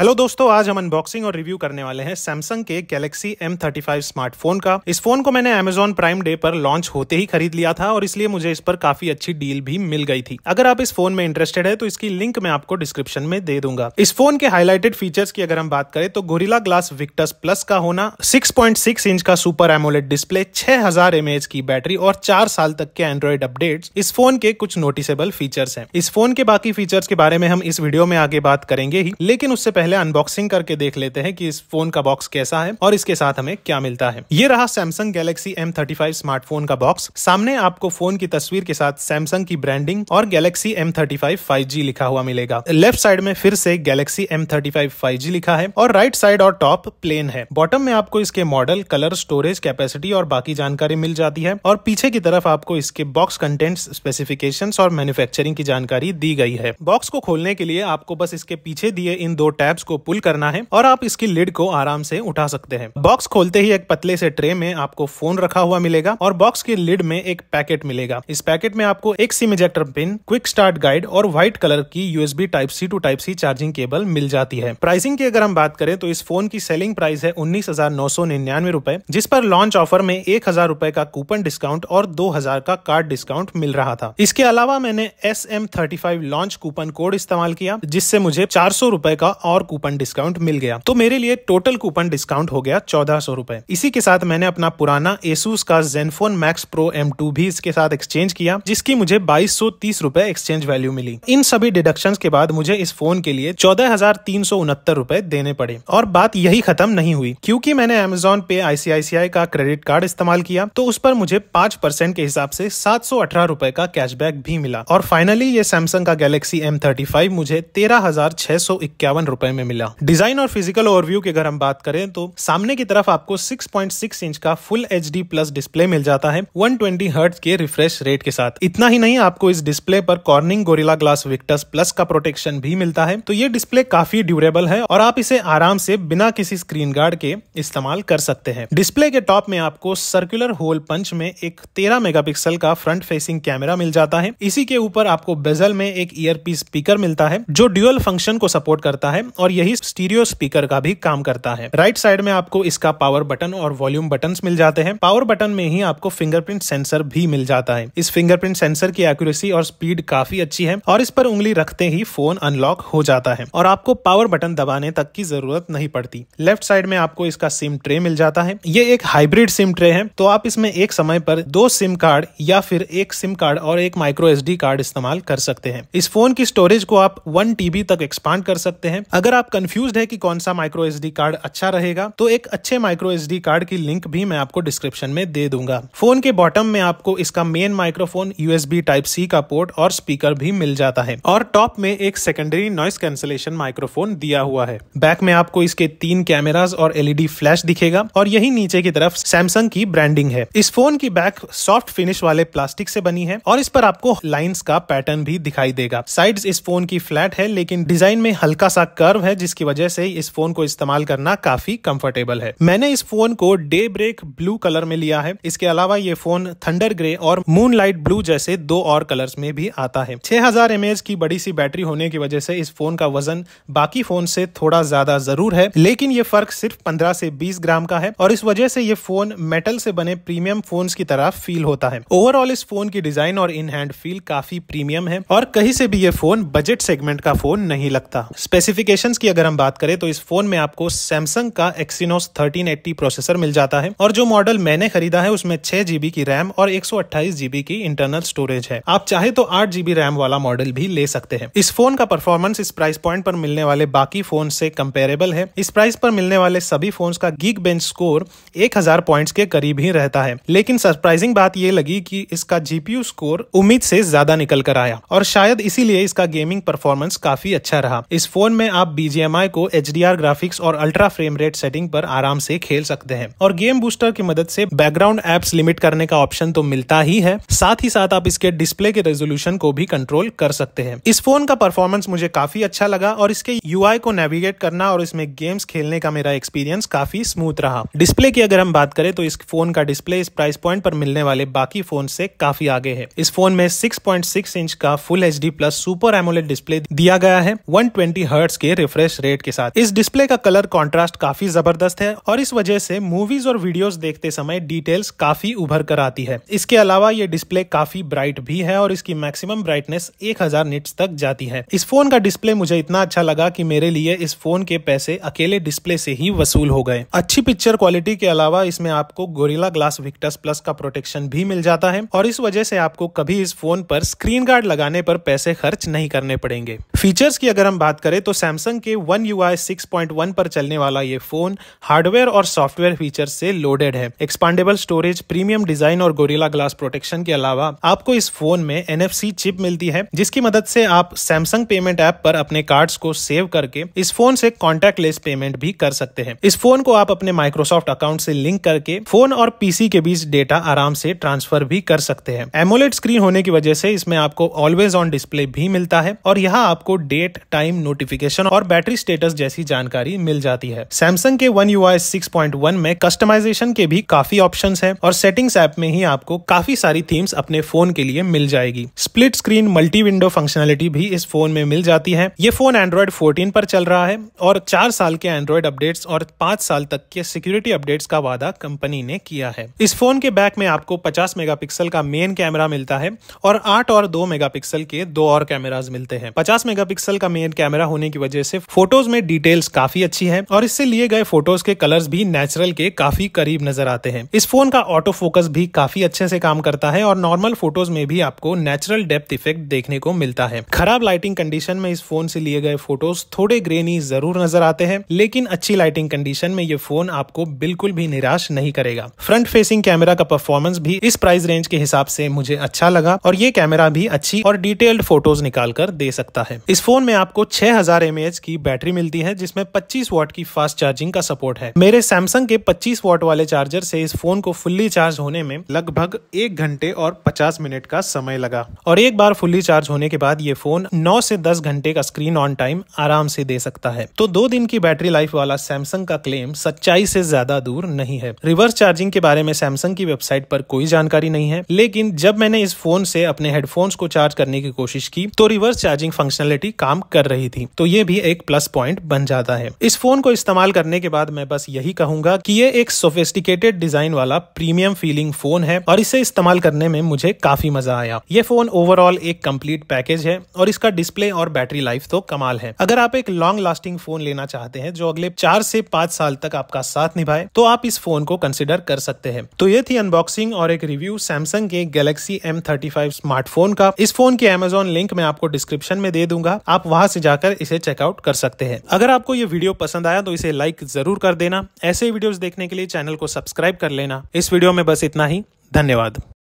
hello दोस्तों आज हम अनबॉक्सिंग और रिव्यू करने वाले हैं सैमसंग के गैलेक्सी M35 स्मार्टफोन का इस फोन को मैंने अमेजोन प्राइम डे पर लॉन्च होते ही खरीद लिया था और इसलिए मुझे इस पर काफी अच्छी डील भी मिल गई थी अगर आप इस फोन में इंटरेस्टेड है तो इसकी लिंक मैं आपको डिस्क्रिप्शन में दे दूंगा इस फोन के हाईलाइटेड फीचर्स की अगर हम बात करें तो गोरिला ग्लास विक्टस प्लस का होना सिक्स इंच का सुपर एमोलेट डिस्प्ले छह हजार की बैटरी और चार साल तक के एंड्रॉइड अपडेट इस फोन के कुछ नोटिसेबल फीचर्स है इस फोन के बाकी फीचर्स के बारे में हम इस वीडियो में आगे बात करेंगे ही लेकिन उससे पहले पहले अनबॉक्सिंग करके देख लेते हैं कि इस फोन का बॉक्स कैसा है और इसके साथ हमें क्या मिलता है ये रहा सैमसंग गैलेक्सी एम स्मार्टफोन का बॉक्स सामने आपको फोन की तस्वीर के साथ सैमसंग की ब्रांडिंग और गैलेक्सी एम थर्टी लिखा हुआ मिलेगा लेफ्ट साइड में फिर से गैलेक्सी एम थर्टी लिखा है और राइट साइड और टॉप प्लेन है बॉटम में आपको इसके मॉडल कलर स्टोरेज कैपेसिटी और बाकी जानकारी मिल जाती है और पीछे की तरफ आपको इसके बॉक्स कंटेंट्स स्पेसिफिकेशंस और मैन्युफैक्चरिंग की जानकारी दी गई है बॉक्स को खोलने के लिए आपको बस इसके पीछे दिए इन दो टैब पैड्स को पुल करना है और आप इसकी लिड को आराम से उठा सकते हैं बॉक्स खोलते ही एक पतले से ट्रे में आपको फोन रखा हुआ मिलेगा और बॉक्स की लिड में एक पैकेट मिलेगा इस पैकेट में आपको एक SIM ejector pin quick start guide और व्हाइट कलर की USB type C to type C charging cable मिल जाती है प्राइसिंग की अगर हम बात करें तो इस फोन की सेलिंग प्राइस है उन्नीस हजार नौ सौ निन्यानवे रूपए जिस पर लॉन्च ऑफर में एक हजार रूपए का कूपन डिस्काउंट और दो हजार का कार्ड डिस्काउंट मिल रहा था इसके अलावा मैंने S M thirty five launch coupon code इस्तेमाल किया जिससे मुझे चार सौ रूपए का और और कूपन डिस्काउंट मिल गया तो मेरे लिए टोटल कूपन डिस्काउंट हो गया चौदह सौ रूपए इसी के साथ मैंने अपना पुराना एसूस का Zenfone max pro M two भी इसके साथ एक्सचेंज किया जिसकी मुझे बाईस सौ तीस रूपए एक्सचेंज वैल्यू मिली इन सभी डिडक्शन के बाद मुझे इस फोन के लिए चौदह हजार तीन सौ उनहत्तर रूपए देने पड़े और बात यही खत्म नहीं हुई क्यूँकी मैंने अमेजोन पे आईसीआईसीआई का क्रेडिट कार्ड इस्तेमाल किया तो उस पर मुझे पांच परसेंट के हिसाब से सात सौ अठारह रूपए का कैशबैक भी मिला और फाइनली ये सैमसंग का गैलेक्सी एम थर्टी फाइव मुझे तेरह हजार छह सौ इक्यावन रूपए बारे में मिला डिजाइन और फिजिकल ओवरव्यू की अगर हम बात करें तो सामने की तरफ आपको 6.6 इंच का फुल एच प्लस डिस्प्ले मिल जाता है 120 ट्वेंटी के रिफ्रेश रेट के साथ इतना ही नहीं आपको इस डिस्प्ले पर Corning Gorilla glass Victus plus का प्रोटेक्शन भी मिलता है तो ये डिस्प्ले काफी ड्यूरेबल है और आप इसे आराम से बिना किसी स्क्रीन गार्ड के इस्तेमाल कर सकते हैं डिस्प्ले के टॉप में आपको सर्कुलर होल पंच में एक तेरह मेगापिक्सल का फ्रंट फेसिंग कैमरा मिल जाता है इसी के ऊपर आपको बेजल में एक ईयर स्पीकर मिलता है जो ड्यूअल फंक्शन को सपोर्ट करता है और यही स्टीरियो स्पीकर का भी काम करता है राइट साइड में आपको इसका पावर बटन और वॉल्यूम बटन मिल जाते हैं पावर बटन में ही आपको फिंगरप्रिंट सेंसर भी मिल जाता है इस फिंगरप्रिंट सेंसर की एक्यूरेसी और स्पीड काफी अच्छी है और इस पर उंगली रखते ही फोन अनलॉक हो जाता है और आपको पावर बटन दबाने तक की जरूरत नहीं पड़ती लेफ्ट साइड में आपको इसका सिम ट्रे मिल जाता है ये एक हाइब्रिड सिम ट्रे है तो आप इसमें एक समय पर दो सिम कार्ड या फिर एक सिम कार्ड और एक माइक्रो एस कार्ड इस्तेमाल कर सकते हैं इस फोन की स्टोरेज को आप वन टीबी तक एक्सपांड कर सकते हैं अगर अगर आप कंफ्यूज है कि कौन सा माइक्रो एस कार्ड अच्छा रहेगा तो एक अच्छे माइक्रो एस कार्ड की लिंक भी मैं आपको डिस्क्रिप्शन में दे दूंगा फोन के बॉटम में आपको इसका main microphone USB type C का पोर्ट और स्पीकर भी मिल जाता है और टॉप में एक सेकेंडरी नॉइस कैंसिलेशन माइक्रोफोन दिया हुआ है बैक में आपको इसके तीन कैमराज और एलईडी फ्लैश e दिखेगा और यही नीचे की तरफ सैमसंग की ब्रांडिंग है इस फोन की बैक सॉफ्ट फिनिश वाले प्लास्टिक से बनी है और इस पर आपको लाइन्स का पैटर्न भी दिखाई देगा साइड इस फोन की फ्लैट है लेकिन डिजाइन में हल्का सा कर्व कर्व है जिसकी वजह से इस फोन को इस्तेमाल करना काफी कंफर्टेबल है मैंने इस फोन को डे ब्रेक ब्लू कलर में लिया है इसके अलावा ये फोन थंडर ग्रे और मून लाइट ब्लू जैसे दो और कलर्स में भी आता है 6000 हजार की बड़ी सी बैटरी होने की वजह से इस फोन का वजन बाकी फोन से थोड़ा ज्यादा जरूर है लेकिन ये फर्क सिर्फ 15 से 20 ग्राम का है और इस वजह से ये फोन मेटल से बने प्रीमियम फोन की तरह फील होता है ओवरऑल इस फोन की डिजाइन और इन हैंड फील काफी प्रीमियम है और कहीं से भी ये फोन बजट सेगमेंट का फोन नहीं लगता स्पेसिफिकेशन स्पेसिफिकेशंस की अगर हम बात करें तो इस फोन में आपको सैमसंग का एक्सीनोस 1380 प्रोसेसर मिल जाता है और जो मॉडल मैंने खरीदा है उसमें छह जीबी की रैम और एक जीबी की इंटरनल स्टोरेज है आप चाहे तो आठ जीबी रैम वाला मॉडल भी ले सकते हैं इस फोन का परफॉर्मेंस इस प्राइस पॉइंट पर मिलने वाले बाकी फोन से कंपेरेबल है इस प्राइस पर मिलने वाले सभी फोन का गीक बेंच स्कोर एक हजार पॉइंट के करीब ही रहता है लेकिन सरप्राइजिंग बात यह लगी कि इसका जीपीयू स्कोर उम्मीद से ज्यादा निकल कर आया और शायद इसीलिए इसका गेमिंग परफॉर्मेंस काफी अच्छा रहा इस फोन में आप बीजीएमआई को एच ग्राफिक्स और अल्ट्रा फ्रेम रेट सेटिंग पर आराम से खेल सकते हैं और गेम बूस्टर की मदद से बैकग्राउंड एप्स लिमिट करने का ऑप्शन तो मिलता ही है साथ ही साथ आप इसके डिस्प्ले के रेजोल्यूशन को भी कंट्रोल कर सकते हैं इस फोन का परफॉर्मेंस मुझे काफी अच्छा लगा और इसके यू को नेविगेट करना और इसमें गेम्स खेलने का मेरा एक्सपीरियंस काफी स्मूथ रहा डिस्प्ले की अगर हम बात करें तो इस फोन का डिस्प्ले इस प्राइस पॉइंट पर मिलने वाले बाकी फोन से काफी आगे है इस फोन में 6.6 इंच का full H plus super AMOLED display दिया गया है 120 हर्ट्ज के रिफ्रेश रेट के साथ इस डिस्प्ले का कलर कॉन्ट्रास्ट काफी जबरदस्त है और इस वजह से मूवीज और वीडियोस देखते समय डिटेल्स काफी उभर कर आती है इसके अलावा ये डिस्प्ले काफी ब्राइट भी है और इसकी मैक्सिमम ब्राइटनेस एक हजार तक जाती है इस फोन का डिस्प्ले मुझे इतना अच्छा लगा की मेरे लिए इस फोन के पैसे अकेले डिस्प्ले से ही वसूल हो गए अच्छी पिक्चर क्वालिटी के अलावा इसमें आपको गोरिला ग्लास विक्टस प्लस का प्रोटेक्शन भी मिल जाता है और इस वजह से आपको कभी इस फोन पर स्क्रीन गार्ड लगाने पर पैसे खर्च नहीं करने पड़ेंगे फीचर्स की अगर हम बात करें तो सैमसंग सैमसंग के one U I six point one पर चलने वाला ये फोन हार्डवेयर और सॉफ्टवेयर फीचर से लोडेड है एक्सपांडेबल स्टोरेज प्रीमियम डिजाइन और गोरिला ग्लास प्रोटेक्शन के अलावा आपको इस फोन में एन चिप मिलती है जिसकी मदद से आप सैमसंग पेमेंट ऐप पर अपने कार्ड्स को सेव करके इस फोन से कॉन्टेक्ट लेस पेमेंट भी कर सकते हैं इस फोन को आप अपने माइक्रोसॉफ्ट अकाउंट से लिंक करके फोन और पीसी के बीच डेटा आराम से ट्रांसफर भी कर सकते हैं एमोलेट स्क्रीन होने की वजह से इसमें आपको ऑलवेज ऑन डिस्प्ले भी मिलता है और यहाँ आपको डेट टाइम नोटिफिकेशन और और बैटरी स्टेटस जैसी जानकारी मिल जाती है सैमसंग के one U six point one में कस्टमाइजेशन के भी काफी ऑप्शन है और सेटिंग्स ऐप में ही आपको काफी सारी थीम्स अपने फोन के लिए मिल जाएगी split screen multi window functionality भी इस फोन में मिल जाती है ये फोन एंड्रॉइड फोर्टीन पर चल रहा है और चार साल के एंड्रॉइड अपडेट्स और पांच साल तक के सिक्योरिटी अपडेट्स का वादा कंपनी ने किया है इस फोन के बैक में आपको 50 मेगापिक्सल का मेन कैमरा मिलता है और 8 और 2 मेगापिक्सल के दो और कैमराज मिलते हैं 50 मेगापिक्सल का मेन कैमरा होने की वजह से फोटोज में डिटेल्स काफी अच्छी है और इससे लिए गए फोटोज के कलर्स भी नेचुरल के काफी करीब नजर आते हैं इस फोन का ऑटो फोकस भी काफी अच्छे से काम करता है और नॉर्मल फोटोज में भी आपको नेचुरल डेप्थ इफेक्ट देखने को मिलता है खराब लाइटिंग कंडीशन में इस फोन से लिए गए फोटोज थोड़े ग्रेनी जरूर नजर आते हैं लेकिन अच्छी लाइटिंग कंडीशन में ये फोन आपको बिल्कुल भी निराश नहीं करेगा फ्रंट फेसिंग कैमरा का परफॉर्मेंस भी इस प्राइस रेंज के हिसाब से मुझे अच्छा लगा और ये कैमरा भी अच्छी और डिटेल्ड फोटोज निकाल कर दे सकता है इस फोन में आपको छह हजार की बैटरी मिलती है जिसमें 25 वॉट की फास्ट चार्जिंग का सपोर्ट है मेरे सैमसंग के 25 वॉट वाले चार्जर से इस फोन को फुल्ली चार्ज होने में लगभग एक घंटे और 50 मिनट का समय लगा और एक बार फुल्ली चार्ज होने के बाद ये फोन नौ से दस घंटे का स्क्रीन ऑन टाइम आराम से दे सकता है तो दो दिन की बैटरी लाइफ वाला सैमसंग का क्लेम सच्चाई से ज्यादा दूर नहीं है रिवर्स चार्जिंग के बारे में सैमसंग की वेबसाइट पर कोई जानकारी नहीं है लेकिन जब मैंने इस फोन से अपने हेडफोन्स को चार्ज करने की कोशिश की तो रिवर्स चार्जिंग फंक्शनलिटी काम कर रही थी तो ये भी एक प्लस पॉइंट बन जाता है इस फोन को इस्तेमाल करने के बाद मैं बस यही कहूंगा कि ये एक सोफिस्टिकेटेड डिजाइन वाला प्रीमियम फीलिंग फोन है और इसे इस्तेमाल करने में मुझे काफी मजा आया ये फोन ओवरऑल एक कम्प्लीट पैकेज है और इसका डिस्प्ले और बैटरी लाइफ तो कमाल है अगर आप एक लॉन्ग लास्टिंग फोन लेना चाहते हैं जो अगले चार से पांच साल तक आपका साथ निभाए तो आप इस फोन को कंसिडर कर सकते हैं तो ये थी अनबॉक्सिंग और एक रिव्यू सैमसंग के गैलेक्सी एम स्मार्टफोन का इस फोन की अमेजोन लिंक मैं आपको डिस्क्रिप्शन में दे दूंगा आप वहां से जाकर इसे चेकआउट अडॉप्ट कर सकते हैं अगर आपको ये वीडियो पसंद आया तो इसे लाइक जरूर कर देना ऐसे वीडियोस देखने के लिए चैनल को सब्सक्राइब कर लेना इस वीडियो में बस इतना ही धन्यवाद